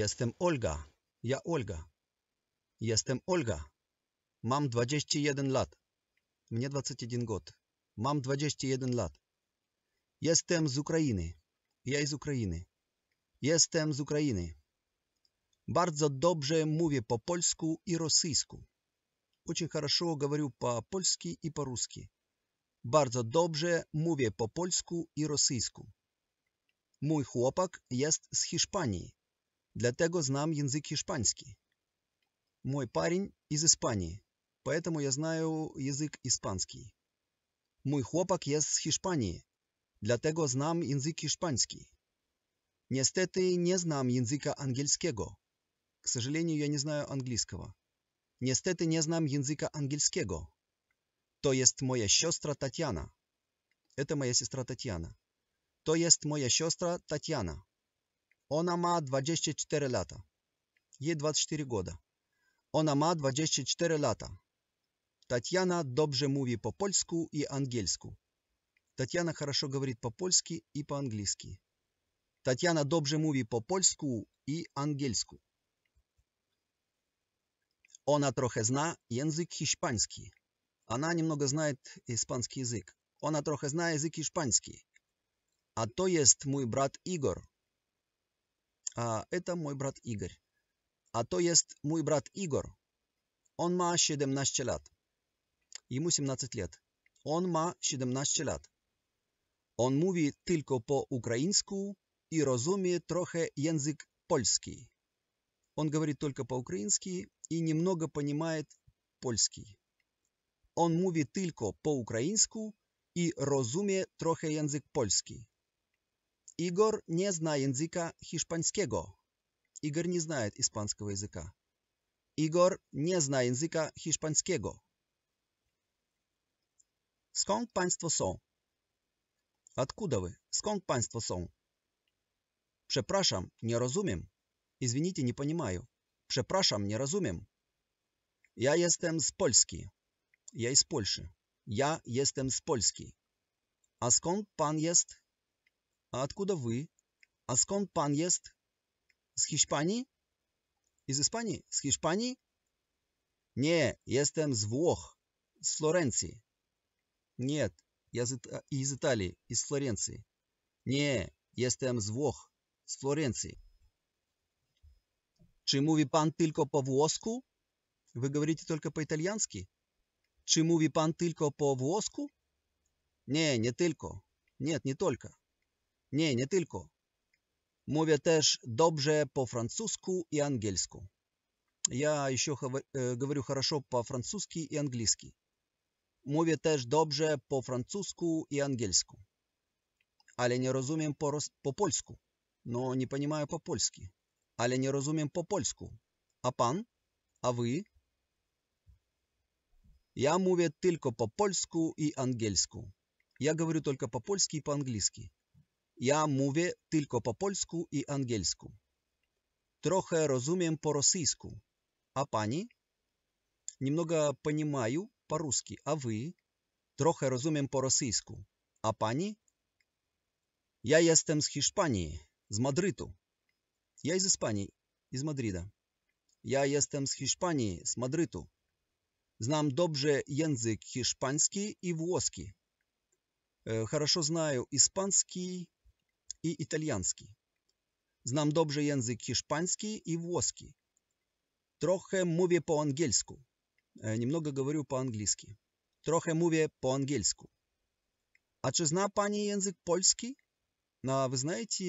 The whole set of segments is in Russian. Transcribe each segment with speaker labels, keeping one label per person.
Speaker 1: Jestem Olga. Ja Olga. Jestem Olga. Mam 21 lat. Mnie 21 год. Mam 21 lat. Jestem z Ukrainy. Ja z Ukrainy. Jestem z Ukrainy. Bardzo dobrze mówię po polsku i rosyjsku. Очень хорошо говорю по-польски и по-русски. Bardzo dobrze mówię po polsku i rosyjsku. Mój chłopak jest z Hiszpanii. Dlatego znam język hiszpański. Мой парень из Испании, поэтому я знаю язык испанский. Мой хлопок jest z Hiszpanii, dlatego znam język hiszpański. Niestety nie znam języka angielskiego. К сожалению, я не знаю английского. Niestety nie znam języka angielskiego. To jest moja siostra Tatiana. Это моя сестра Татьяна. То есть моя сестра Татьяна. Ona ma 24 lata. Jej 24 goda. Ona ma 24 lata. Татьяна dobrze mówi po polsku i angielsku. Татьяна хорошо говорит по-польски и по-английски. Татьяна dobrze mówi po polsku i angielsku. Она trochę zna język hiszpański. Она немного знает испанский язык. Она trochę zna язык hiszpański. А то есть мой брат Игорь. А это мой брат Игорь. А to jest mój brat Igor. On ma 17 лет. Ему 17 лет. Он ма 17 лет. Он mówi только по ukraińsku и rozumie трохе język польский. Он говорит только по-украински и немного понимает польский. Он mówi только по-украинску и розумie трохе język польский. Igor nie zna języka hiszpańskiego. Igor nie zna hiszpańskiego języka. Igor nie zna języka hiszpańskiego. Skąd państwo są? Откуда вы? Skąd państwo są? Przepraszam, nie rozumiem. Извините, nie понимаю. Przepraszam, nie rozumiem. Ja jestem z Polski. Ja z Polszy. Ja jestem z Polski. A skąd pan jest? А откуда вы? А скон пан есть? С Hiszpanii? Из Испании? С Hiszpanii? Не, jestem с ВОХ, с Флоренции. Нет, я из Италии, из Флоренции. Не, jestem с ВОХ, с Флоренции. Чему ви пан только по-воску? Вы говорите только по-итальянски? Чему ви пан только по-воску? Не, не только. Нет, не только. Nie, не tylko. Mówię też dobrze по francusku и английску. Я еще говорю хорошо по-французски и английски. Mówię też dobrze по francusku и английску. Але не rozumiem по, по польску. Но не понимаю по-польски. Але не розумiem по польску. А пан? А вы? Я mówię tylko по польску и ангельску. Я говорю только по-польски и по-английски. Ja mówię tylko po polsku i angielsku. Trochę rozumiem po rosyjsku. A pani? Немного понимаю по-русски. А вы? Trochę rozumiem po rosyjsku. A pani? Ja jestem z Hiszpanii, z Madrytu. Ja z Hiszpanii, z Madryda. Ja jestem z Hiszpanii, z Madrytu. Znam dobrze język hiszpański i włoski. E, хорошо знаю испанский і італьянський. Znam dobrze język hiszpański i włoski. Trochę mówię po angielsku. Немного говорю по-английски. Trochę mówię po angielsku. А czy zna pani język polski? No, wy знаете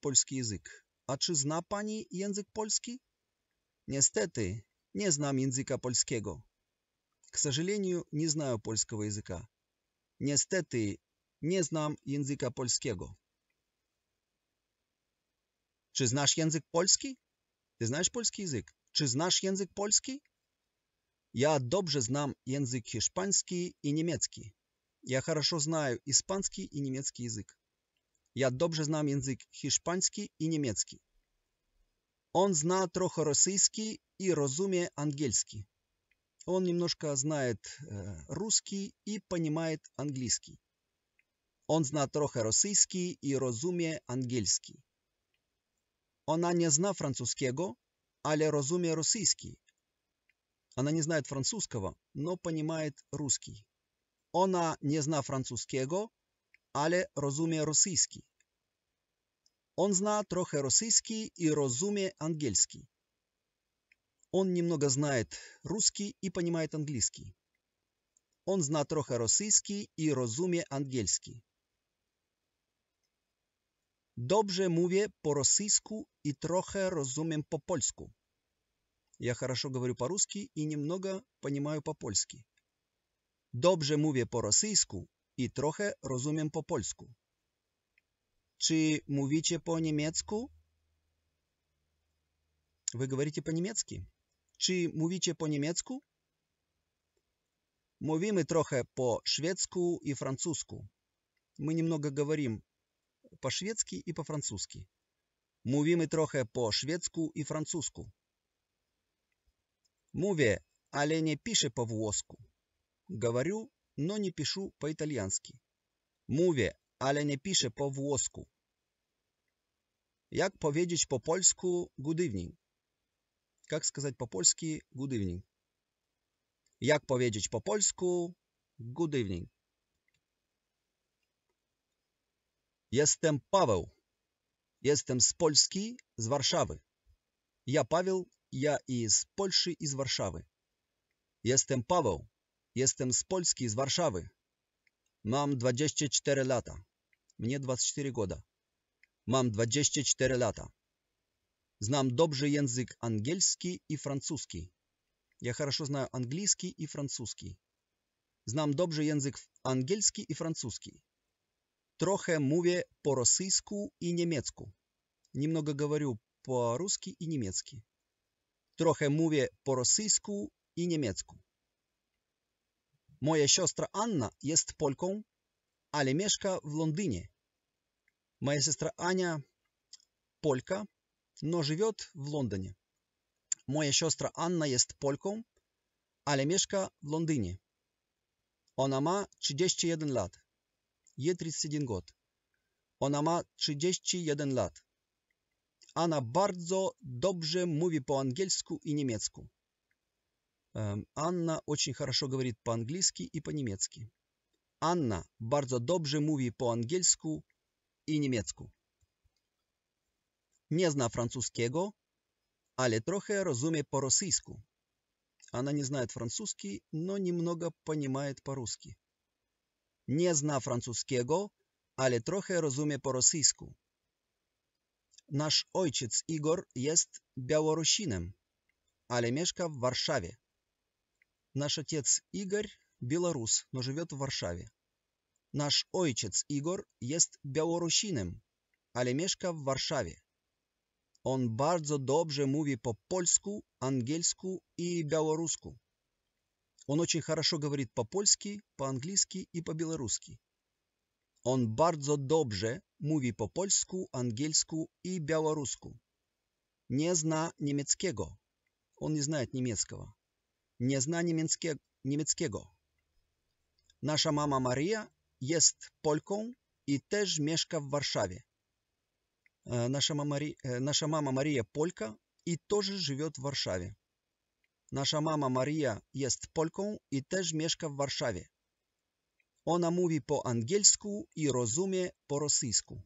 Speaker 1: polski język. A czy zna pani język polski? Niestety, nie znam języka polskiego. К сожалению, не знаю польского языка. Niestety, nie znam języka polskiego. Czy znasz język polski? Ty znasz polski język? Czy znasz język polski? Я dobrze znam język hiszpański i niemiecki. Я хорошо знаю испанский и немецкий язык. Я dobrze znam język hiszpański i niemiecki. Он зна trochę rosyjski и rozumie angielski. Он немножко знает русский и понимает английский. Он зна trochę rosyjski и rozumie angielski. Она не zna французского, але rozumie русский. Она не знает французского, но понимает русский. Она не зна французского, але розуміє русский. Он зна трохе русский и розуміє ангельский. Он немного знает русский и понимает английский. Он зна трохе русский и розуміє ангельский. Dobrze mówię po rosyjsku и trochę rozumiem по польsku. Я хорошо говорю по-русски и немного понимаю по-польски. Dobrze mówię po rosyjsku и trochę rozumiem по польsku. Czy mówicie po niemiecku? Вы говорите по-немецки? Czy mówicie po niemiecku? Mówimy trochę po szwedzku и французsku. Мы немного говорим по-шведски и по-французьки. Мовімо трохе по-шведську и французьку. Муве, але не пише по-вłosku. Говорю, но не пишу по итальянски Муве, але не пише по-włosku. Як powiedzieć по польську good evening? Как сказать по-польски good evening? Як powiedzieć по польську good evening? Jestem Paweł. Jestem z Polski, z Warszawy. Ja Paweł, ja i z Polski i z Warszawy. Jestem Paweł. Jestem z Polski, z Warszawy. Mam 24 lata. Mnie 24 года. Mam 24 lata. Znam dobrze język angielski i francuski. Ja хорошо знаю английский и французский. Znam dobrze język angielski i francuski. Trochę mówię po rosyjsku i niemiecku. Немного говорю по-русски и немецки. Trochę mówię po rosyjsku i niemiecku. Moja siostra Anna jest Polką, ale mieszka w Londynie. Моя сестра Аня Полька, но живет в Лондоне. Моя сестра Анна jest Polką, ale mieszka w Londynie. Ona ma 31 lat jej 31 lat. Ona ma 31 lat. Она bardzo dobrze mówi po angielsku и niemiecku. Анна очень хорошо говорит по-английски и по-немецки. Анна bardzo dobrze mówi po angielsku i niemiecku. Nie zna francuskiego, ale trochę rozumie po rosyjsku. Она не знает французский, но немного понимает по-русски. nie zna francuskiego, ale trochę rozumie po rosyjsku. Nasz ojciec Igor jest Białorusinem, ale mieszka w Warszawie. Nasz ojciec Igor Białorus, no живет w Warszawie. Nasz ojciec Igor jest Białorusinem, ale mieszka w Warszawie. On bardzo dobrze mówi po polsku, angielsku i białorusku. Он очень хорошо говорит по-польски, по-английски и по белорусски. Он bardzo dobrze mówi по polsku, angielsku и белоруску. Не зна немецкого. Он не знает немецкого. Не зна немецке... немецкого. Наша мама Мария jest польком и też mieszka в Варшаве. Э, наша мама, Мари... Э, наша мама Мария Полька и тоже живет в Варшаве. Nasza mama Maria jest Polką i też mieszka w Warszawie. Ona mówi po angielsku i rozumie po rosyjsku.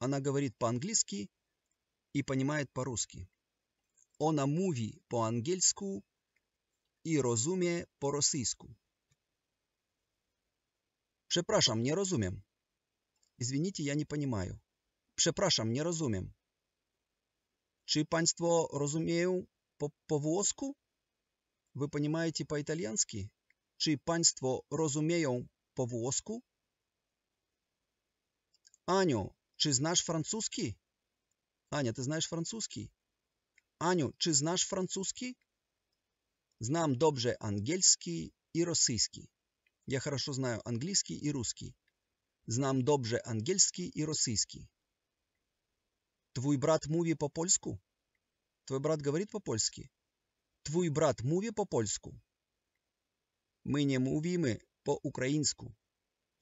Speaker 1: Ona говорит по-английски и понимает po русски Ona mówi po angielsku i rozumie po rosyjsku. Przepraszam, nie rozumiem. Извините, я не понимаю. Przepraszam, nie rozumiem. Czy państwo rozumieją po, po włosku? Вы понимаете по-итальянски? Czy панство rozumieją по-воску, Аню, czy знаешь французский? Аня, ты знаешь французский? Аню, czy знаешь французский? Знам добже ангельский и российский. Я хорошо знаю английский и русский. Знам добже ангельский и российский. Твой брат муви по-польску? Твой брат говорит по-польски? Твой брат mówi по polsku. Мы не мувимы по-украинску.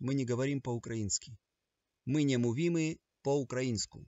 Speaker 1: Мы не говорим по-украински. Мы не мувимы по-украинску.